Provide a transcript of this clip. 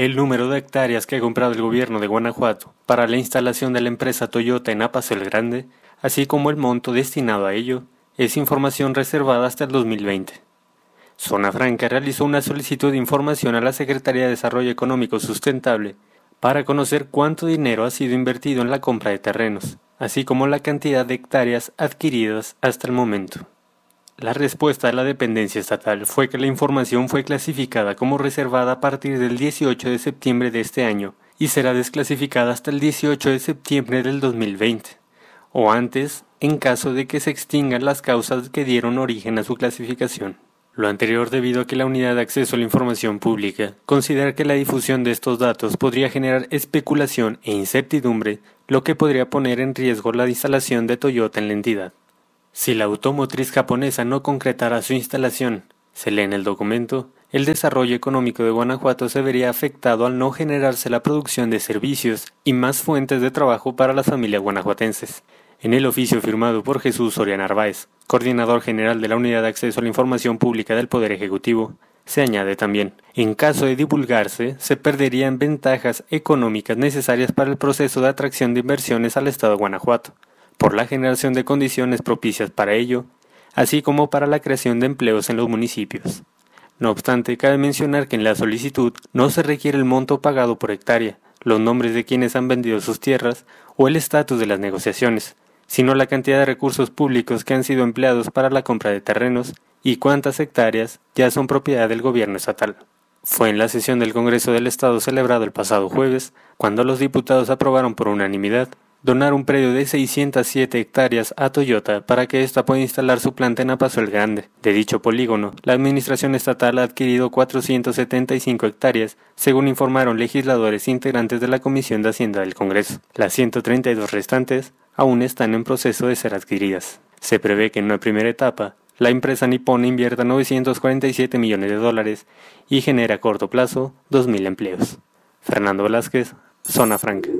El número de hectáreas que ha comprado el gobierno de Guanajuato para la instalación de la empresa Toyota en Apaso el Grande, así como el monto destinado a ello, es información reservada hasta el 2020. Zona Franca realizó una solicitud de información a la Secretaría de Desarrollo Económico Sustentable para conocer cuánto dinero ha sido invertido en la compra de terrenos, así como la cantidad de hectáreas adquiridas hasta el momento. La respuesta de la dependencia estatal fue que la información fue clasificada como reservada a partir del 18 de septiembre de este año y será desclasificada hasta el 18 de septiembre del 2020, o antes, en caso de que se extingan las causas que dieron origen a su clasificación. Lo anterior debido a que la Unidad de Acceso a la Información Pública considera que la difusión de estos datos podría generar especulación e incertidumbre, lo que podría poner en riesgo la instalación de Toyota en la entidad. Si la automotriz japonesa no concretara su instalación, se lee en el documento, el desarrollo económico de Guanajuato se vería afectado al no generarse la producción de servicios y más fuentes de trabajo para las familias guanajuatenses. En el oficio firmado por Jesús Soria Narváez, coordinador general de la Unidad de Acceso a la Información Pública del Poder Ejecutivo, se añade también, en caso de divulgarse, se perderían ventajas económicas necesarias para el proceso de atracción de inversiones al Estado de Guanajuato por la generación de condiciones propicias para ello, así como para la creación de empleos en los municipios. No obstante, cabe mencionar que en la solicitud no se requiere el monto pagado por hectárea, los nombres de quienes han vendido sus tierras o el estatus de las negociaciones, sino la cantidad de recursos públicos que han sido empleados para la compra de terrenos y cuántas hectáreas ya son propiedad del gobierno estatal. Fue en la sesión del Congreso del Estado celebrado el pasado jueves cuando los diputados aprobaron por unanimidad donar un predio de 607 hectáreas a Toyota para que ésta pueda instalar su planta en Apaso el Grande. De dicho polígono, la administración estatal ha adquirido 475 hectáreas, según informaron legisladores integrantes de la Comisión de Hacienda del Congreso. Las 132 restantes aún están en proceso de ser adquiridas. Se prevé que en una primera etapa, la empresa nipona invierta 947 millones de dólares y genera a corto plazo 2.000 empleos. Fernando Velázquez, Zona Franca.